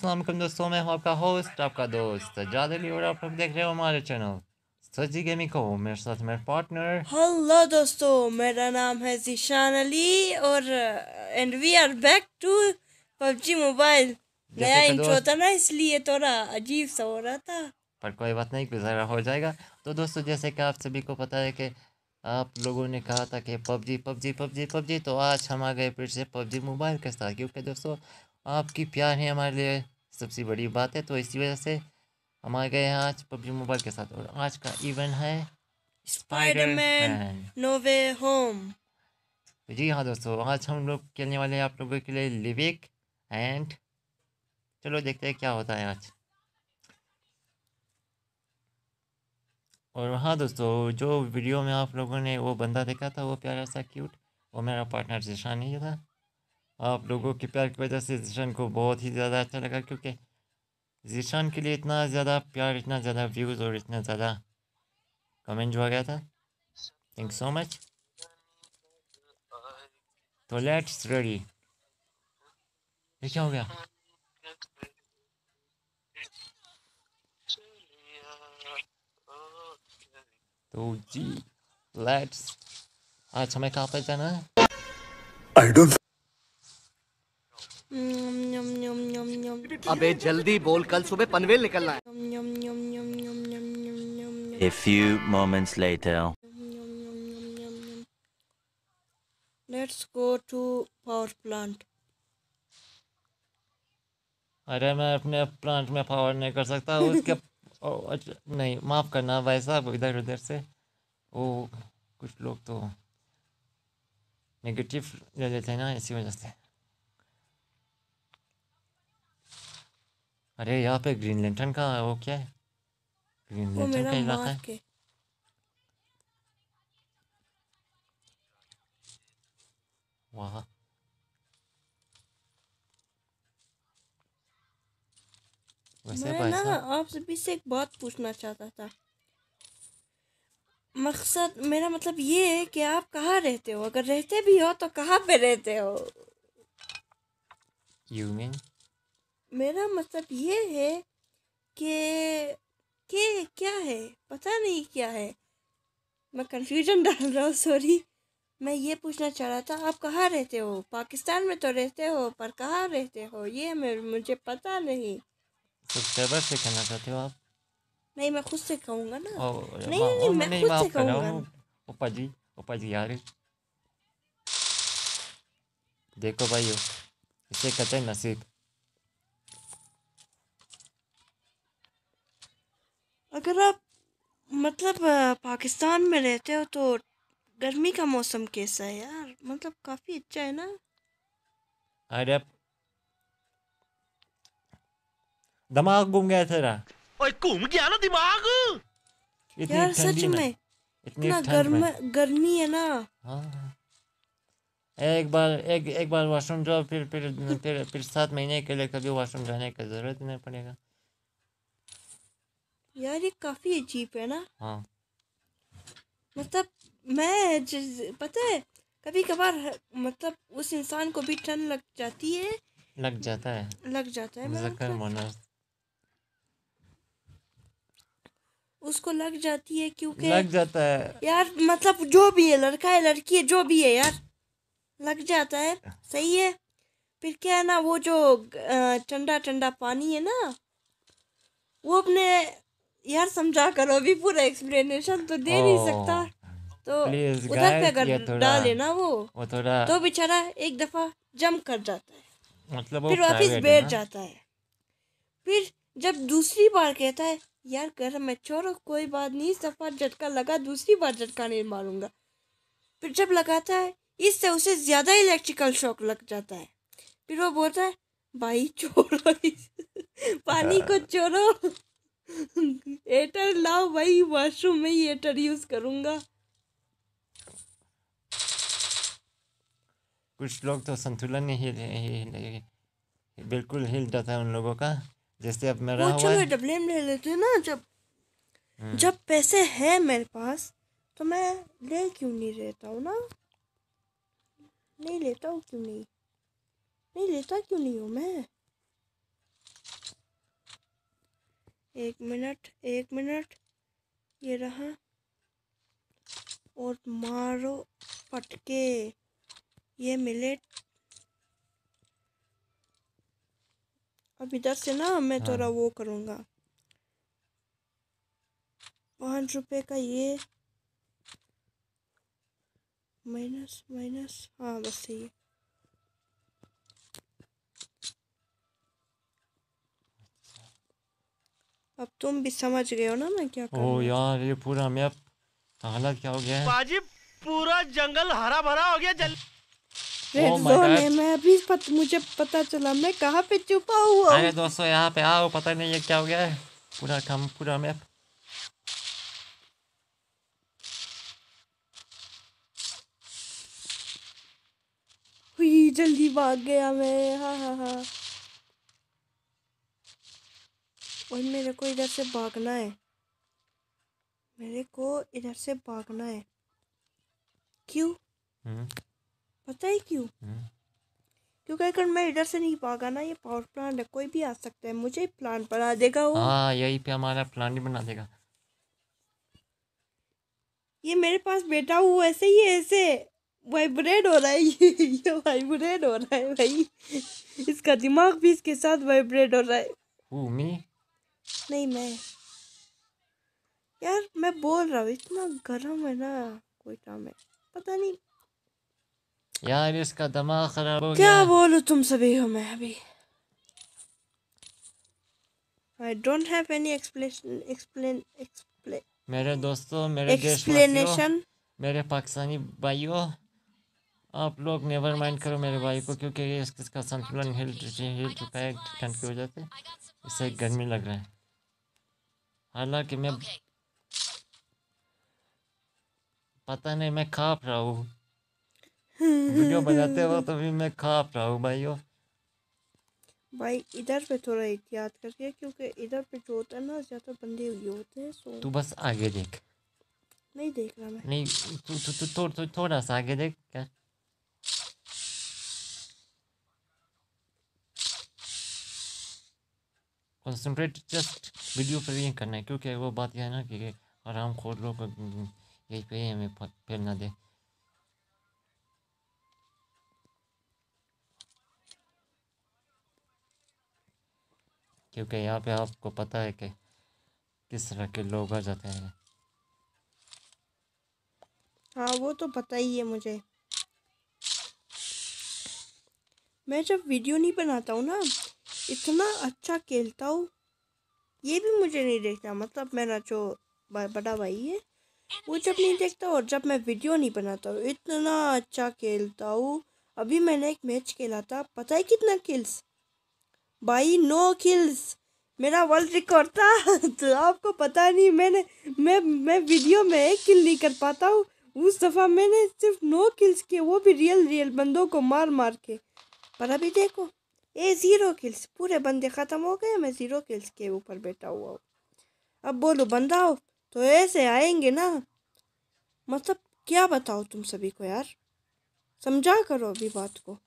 असलम दोस्तों मैं हूं आपका होस्ट आपका दोस्त जादली और आप लोग देख रहे हो हमारे चैनल सजी गेमिंग को मेरे साथ मेरे पार्टनर हेलो दोस्तों मेरा नाम है जीशान अली और and we are back to PUBG mobile नया इंट्रो था ना इसलिए थोड़ा अजीब सा हो रहा था पर कोई बात नहीं गुजारा हो जाएगा तो दोस्तों जैसे कि आप सभी को पता है कि आप लोगों ने कहा था कि पबजी पबजी पबजी पबजी तो आज हम आ गए फिर से पबजी मोबाइल के साथ क्योंकि दोस्तों आपकी प्यार है हमारे लिए सबसे बड़ी बात है तो इसी वजह से हम आ गए हैं आज पबजी मोबाइल के साथ और आज का इवेंट है स्पाइडरमैन नोवे होम तो जी हाँ दोस्तों आज हम लोग खेलने वाले हैं आप लोगों के लिए लिविक एंड चलो देखते हैं क्या होता है आज और हाँ दोस्तों जो वीडियो में आप लोगों ने वो बंदा देखा था वो प्यारा सा क्यूट वो मेरा पार्टनर जिशान ही था आप लोगों के प्यार की वजह से जीशान को बहुत ही ज़्यादा अच्छा लगा क्योंकि जीशान के लिए इतना ज़्यादा प्यार इतना ज़्यादा व्यूज़ और इतना ज़्यादा कमेंट जो आ गया था थैंक सो मच तो लेट्स रेडी ये क्या हो गया तो जी लेट्स आज हमें कहाँ पर जाना है आई डोंट अबे जल्दी बोल कल सुबह पनवेल निकलना है A few moments later. Let's go to power plant. अरे मैं अपने प्लांट में पावर नहीं कर सकता उसके नहीं माफ़ करना भाई साहब इधर उधर से वो कुछ लोग तो नेगेटिव ले लेते हैं ना इसी वजह से अरे यहाँ पे ग्रीन लेंटन का वो क्या है ग्रीन लेंटन का इलाका है वहाँ मैं ना आप सभी से एक बात पूछना चाहता था मकसद मेरा मतलब ये है कि आप कहाँ रहते हो अगर रहते भी हो तो कहाँ पे रहते हो यू मीन मेरा मतलब ये है कि के क्या है पता नहीं क्या है मैं कन्फ्यूजन डाल रहा हूँ सॉरी मैं ये पूछना चाह रहा था आप कहाँ रहते हो पाकिस्तान में तो रहते हो पर कहाँ रहते हो ये मैं मुझे पता नहीं सब्सक्राइबर तो से कहना चाहते हो आप नहीं मैं खुद से कहूँगा ना ओ, नहीं, नहीं, नहीं, नहीं मैं खुद से कहूँगा ओपा जी ओपा जी यार देखो भाई इसे कहते हैं नसीब अगर आप मतलब पाकिस्तान में रहते हो तो गर्मी का मौसम कैसा है यार मतलब काफ़ी अच्छा है ना अरे दिमाग घूम गया तेरा ओए घूम गया ना दिमाग यार सच में इतना गर्म गर्मी है ना हाँ, हाँ एक बार एक एक बार वॉशरूम जाओ फिर फिर फिर फिर सात महीने के लिए कभी वॉशरूम जाने की जरूरत नहीं पड़ेगा यार ये काफी अजीब है ना हाँ मतलब मैं पता है कभी कभार मतलब उस इंसान को भी ठंड लग जाती है लग जाता है लग जाता है मतलब उसको लग जाती है क्योंकि लग जाता है यार मतलब जो भी है लड़का है लड़की है जो भी है यार लग जाता है सही है फिर क्या है ना वो जो ठंडा ठंडा पानी है ना वो अपने यार समझा करो अभी पूरा एक्सप्लेनेशन तो दे नहीं सकता तो उधर पे अगर डाले ना वो वो थोड़ा तो बेचारा एक दफा जम कर जाता है मतलब फिर वापिस बैठ जाता है फिर जब दूसरी बार कहता है यार कर मैं छोड़ो कोई बात नहीं सफर झटका लगा दूसरी बार झटका नहीं मारूंगा फिर जब लगाता है इससे उसे ज़्यादा इलेक्ट्रिकल शॉक लग जाता है फिर वो बोलता है भाई छोड़ो पानी को छोड़ो हाँ। एटर लाओ भाई वॉशरूम में ही एटर यूज करूंगा कुछ लोग तो संतुलन ही हिल, हिल, हिल, बिल्कुल हिल जाता है उन लोगों का जैसे अब मेरा हुआ है ब्लेम ले लेते ना जब हम्म। जब पैसे हैं मेरे पास तो मैं ले क्यों नहीं रहता हूँ ना नहीं लेता हूँ क्यों नहीं नहीं लेता क्यों नहीं हूँ मैं एक मिनट एक मिनट ये रहा और मारो पटके ये मिले अब इधर से ना मैं हाँ। थोड़ा वो करूँगा पाँच रुपये का ये माइनस माइनस हाँ बस सही है अब तुम भी समझ गए हो ना मैं क्या ओ यार ये पूरा हमें अब हालत क्या हो गया है बाजी पूरा जंगल हरा भरा हो गया जल oh है मैं अभी पत, मुझे पता चला मैं कहाँ पे छुपा हुआ अरे दोस्तों यहाँ पे आओ पता नहीं ये क्या हो गया है पूरा कम पूरा मैप जल्दी भाग गया मैं हाँ हाँ हाँ और मेरे को इधर से भागना है मेरे को इधर से भागना है क्यों हम्म। पता है क्यों हम्म। क्योंकि अगर मैं इधर से नहीं भागा ना ये पावर प्लांट है कोई भी आ सकता है मुझे प्लान बना देगा वो हाँ यही पे हमारा प्लान ही बना देगा ये मेरे पास बेटा हुआ ऐसे ही ऐसे वाइब्रेट हो रहा है ये ये वाइब्रेट हो रहा है भाई इसका दिमाग भी इसके साथ वाइब्रेट हो रहा है Who, me? नहीं मैं यार मैं बोल रहा हूँ इतना गर्म है ना कोई काम है पता नहीं यार इसका दिमाग खराब हो गया क्या बोलूँ तुम सभी हो मैं अभी I don't have any explain explain explain मेरे दोस्तों मेरे एक्सप्लेनेशन मेरे पाकिस्तानी भाइयों आप लोग नेवर माइंड करो मेरे भाई को क्योंकि इसका संतुलन हिल हिल चुका है ठंड की वजह से इससे गर्मी लग रहा है हालांकि मैं okay. पता नहीं मैं खा रहा हूँ वीडियो बनाते वक्त अभी मैं खा रहा हूँ भाइयों भाई इधर पे थोड़ा एहतियात करके क्योंकि इधर पे जो होता है ना ज़्यादा बंदे हुए होते हैं सो तू बस आगे देख नहीं देख रहा मैं नहीं तू तू थोड़ा सा आगे देख क्या कंसनट्रेट जस्ट वीडियो पर ही करना है क्योंकि वो बात यह है ना कि आराम खोल लो यही पे हमें फिर ना दे क्योंकि यहाँ पे आपको पता है कि किस तरह के लोग आ जाते हैं हाँ वो तो पता ही है मुझे मैं जब वीडियो नहीं बनाता हूँ ना इतना अच्छा खेलता हूँ ये भी मुझे नहीं देखता मतलब मेरा जो बड़ा भाई है वो जब नहीं देखता और जब मैं वीडियो नहीं बनाता हूँ तो इतना अच्छा खेलता हूँ अभी मैंने एक मैच खेला था पता है कितना किल्स भाई नो किल्स मेरा वर्ल्ड रिकॉर्ड था तो आपको पता नहीं मैंने मैं मैं वीडियो में एक किल नहीं कर पाता हूँ उस दफ़ा मैंने सिर्फ नो किल्स किए वो भी रियल रियल बंदों को मार मार के पर अभी देखो ए ज़ीरो किल्स पूरे बंदे ख़त्म हो गए मैं ज़ीरो किल्स के ऊपर बैठा हुआ हूँ अब बोलो बंदा हो तो ऐसे आएंगे ना मतलब क्या बताओ तुम सभी को यार समझा करो अभी बात को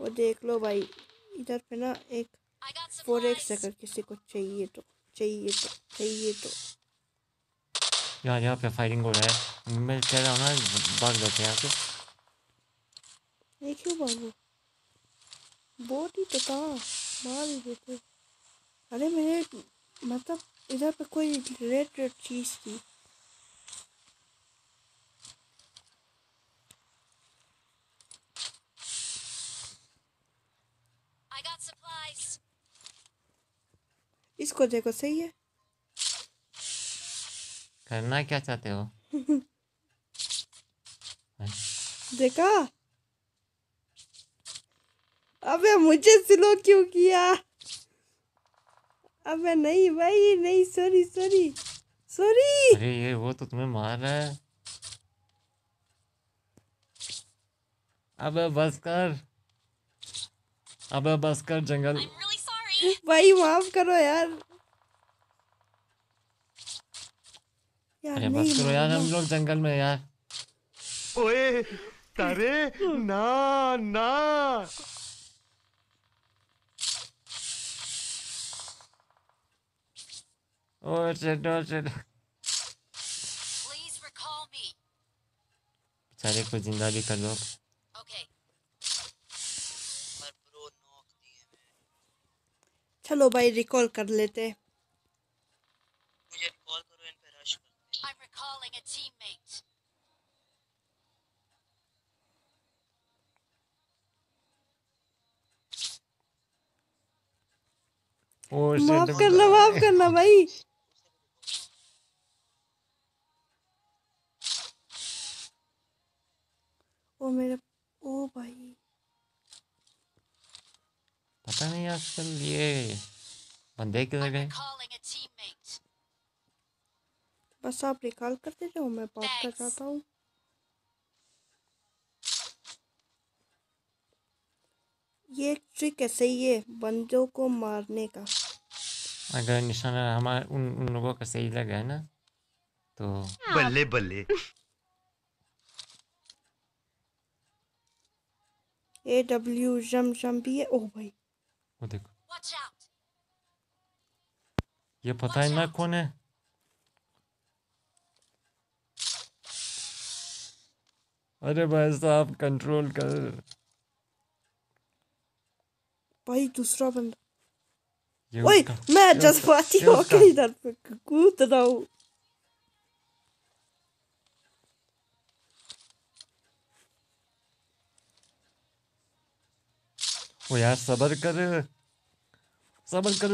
वो देख लो भाई इधर पे ना एक फोर एक्स अगर किसी को चाहिए तो चाहिए तो चाहिए तो यहाँ यहाँ पे फायरिंग हो रहा है मैं कह रहा हूँ ना भाग जाते हैं यहाँ से देखियो बाबू बहुत ही तो मार ही देते अरे मेरे मतलब इधर पे कोई रेड रेड चीज़ थी इसको देखो सही है करना क्या चाहते हो हाँ। देखा अबे मुझे स्लो क्यों किया अबे नहीं भाई नहीं सॉरी सॉरी सॉरी अरे ये वो तो तुम्हें मार रहा है अबे बस कर अबे बस कर जंगल भाई माफ करो यार यार अरे यार हम लोग जंगल में यार ओए तारे ना ना Oh, it's a dozen. बेचारे को जिंदा भी कर दो चलो भाई रिकॉल कर लेते मुझे रिकॉल करो इन पे रश करते I'm recalling a teammate माफ करना माफ करना भाई वो मेरे ओ भाई पता नहीं आजकल ये बंदे किधर गए बस आप रिकॉल करते जाओ मैं बात कर जाता हूँ ये एक ट्रिक है सही है बंदों को मारने का अगर निशाना हमारे उन उन लोगों का सही लगा है ना तो बल्ले बल्ले ए डब्ल्यू जम जम भी है ओ भाई वो देखो ये पता है ना कौन है अरे भाई साहब कंट्रोल कर भाई दूसरा बंदा ओए मैं जज्बाती होकर इधर पे कूद रहा हूँ देखो यार सबर कर सबर कर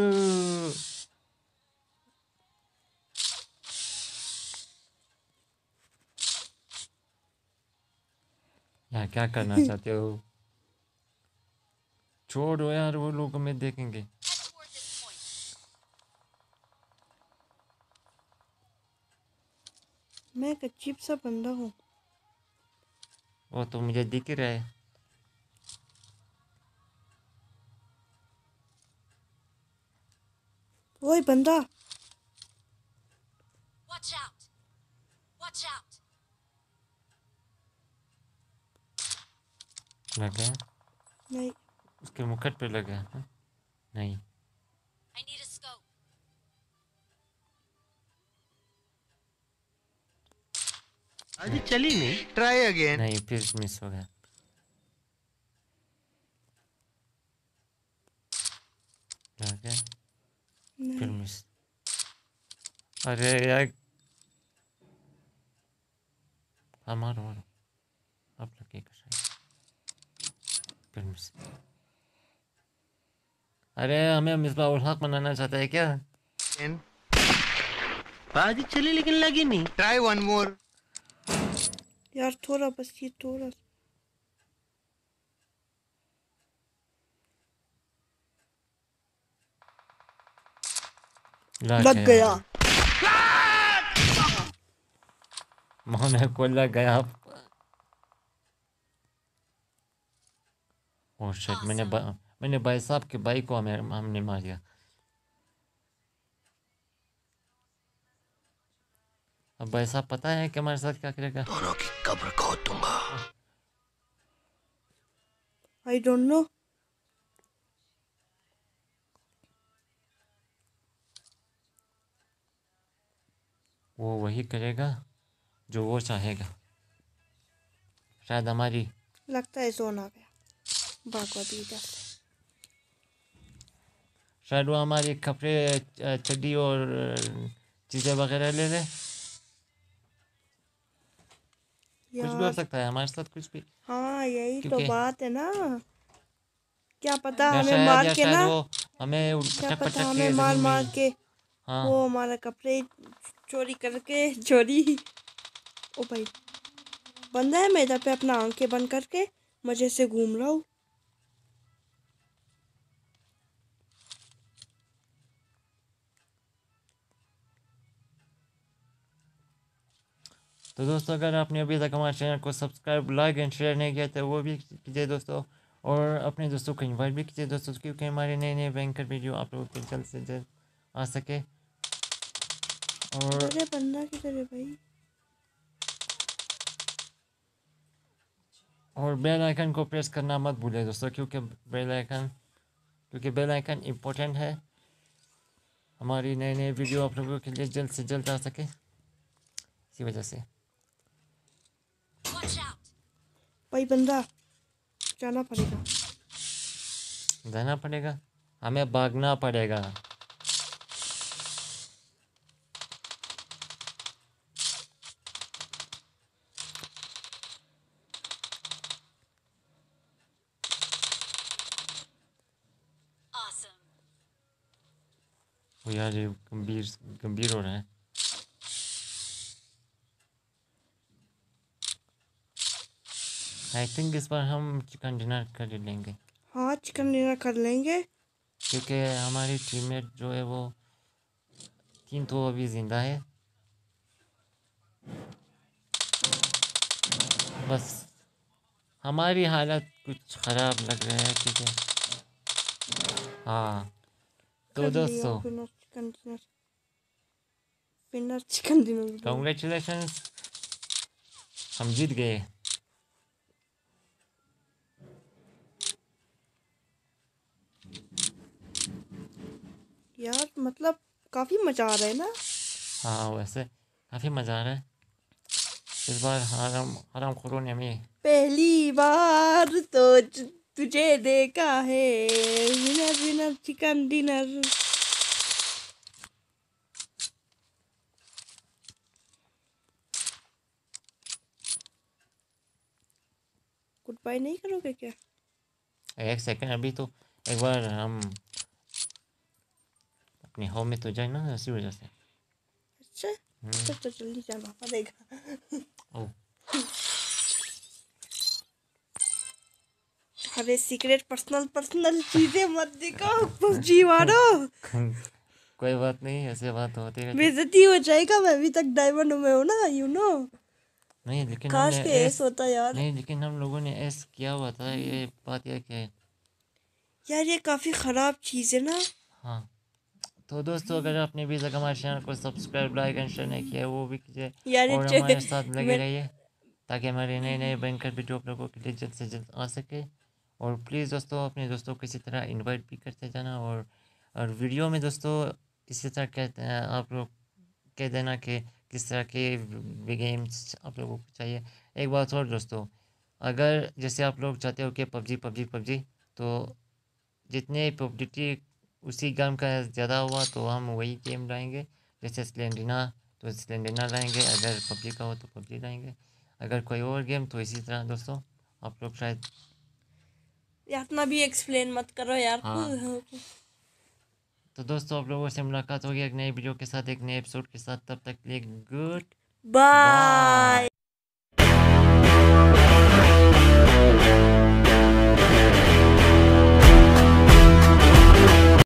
यार क्या करना चाहते हो छोड़ो यार वो लोग हमें देखेंगे मैं एक अजीब सा बंदा हूँ वो तो मुझे दिख रहा है वो ही बंदा Watch out. Watch out. लगे नहीं उसके मुखट पे लगे है? नहीं अभी चली नहीं ट्राई अगेन नहीं फिर मिस हो गया लगे फिर मिस अरे यार मारो मारो अब लगेगा शायद फिर मिस अरे हमें मिस बाबुल हक बनाना चाहते हैं क्या बाजी चली लेकिन लगी नहीं ट्राई वन मोर यार थोड़ा बस ये थोड़ा लग गया मोहन को लग गया ओह हाँ, शिट मैंने बा, मैंने भाई साहब के भाई को हमें हमने मार दिया अब भाई साहब पता है कि हमारे साथ क्या करेगा दोनों की कब्र खोदूंगा आई डोंट नो वो वही करेगा जो वो चाहेगा शायद हमारी लगता है जोन आ गया शायद वो हमारे कपड़े चड्डी और चीज़ें वगैरह ले ले कुछ भी हो सकता है हमारे साथ कुछ भी हाँ यही तो बात है ना क्या पता हमें मार के ना हमें क्या पता हमें मार मार के हाँ। वो हमारा कपड़े चोरी करके चोरी ओ भाई बंदा है मेरा पे अपना आंखें बंद करके मज़े से घूम रहा हूँ तो दोस्तों अगर आपने अभी तक हमारे चैनल को सब्सक्राइब लाइक एंड शेयर नहीं किया तो वो भी कीजिए दोस्तों और अपने दोस्तों को इन्वाइट भी कीजिए दोस्तों क्योंकि हमारे नए नए बैंकर वीडियो आप लोगों के जल्द से जल्द आ सके और अरे बंदा किधर है भाई और बेल आइकन को प्रेस करना मत भूलें दोस्तों क्योंकि बेल आइकन क्योंकि बेल आइकन इम्पोर्टेंट है हमारी नए नए वीडियो आप लोगों के लिए जल्द से जल्द आ सके इसी वजह से भाई बंदा जाना पड़ेगा जाना पड़ेगा हमें भागना पड़ेगा तो यार ये गंभीर गंभीर हो रहा है आई थिंक इस बार हम चिकन डिनर कर लेंगे हाँ चिकन डिनर कर लेंगे क्योंकि हमारी टीममेट जो है वो तीन तो अभी ज़िंदा है बस हमारी हालत कुछ ख़राब लग रहा है ठीक है हाँ तो दोस्तों chicken dinner. Winner chicken dinner. Congratulations. हम जीत गए यार मतलब काफ़ी मज़ा आ रहा है ना हाँ वैसे काफ़ी मज़ा आ रहा है इस बार हराम हराम खोरों ने हमें पहली बार तो तुझे देखा है winner winner chicken dinner bye नहीं करोगे क्या एक सेकंड अभी तो एक बार हम अपने होम में तो जाए ना ऐसी वजह से अच्छा तो, तो जल्दी चल पापा देगा अरे सीक्रेट पर्सनल पर्सनल चीजें मत देखो पबजी मारो कोई बात नहीं ऐसे बात होती है बेइज्जती हो जाएगा मैं अभी तक डायमंड में हूं ना यू नो नहीं लेकिन काश के एस होता यार नहीं लेकिन हम लोगों ने एस किया हुआ था ये हम्म। बात यह क्या है यार ये काफ़ी ख़राब चीज़ है ना हाँ तो दोस्तों अगर आपने भी तक हमारे चैनल को सब्सक्राइब लाइक एंड शेयर नहीं किया वो भी कीजिए और हमारे साथ लगे रहिए ताकि हमारे नए नए बैंकर वीडियो आप लोगों के लिए जल्द से जल्द आ सके और प्लीज़ दोस्तों अपने दोस्तों को इसी तरह इन्वाइट भी करते जाना और और वीडियो में दोस्तों इसी तरह कहते हैं आप लोग कह देना कि किस तरह के गेम्स आप लोगों को चाहिए एक बात और दोस्तों अगर जैसे आप लोग चाहते हो कि पबजी पबजी पबजी तो जितने पॉपुलरिटी उसी गेम का ज़्यादा हुआ तो हम वही गेम लाएंगे जैसे स्लेंडिना तो स्लेंडिना लाएंगे अगर पबजी का हो तो पबजी लाएंगे अगर कोई और गेम तो इसी तरह दोस्तों आप लोग शायद यार इतना भी एक्सप्लेन मत करो यार हाँ। तो दोस्तों आप लोगों से मुलाकात होगी एक नई वीडियो के साथ एक नए एपिसोड के साथ तब तक लिए गुड बाय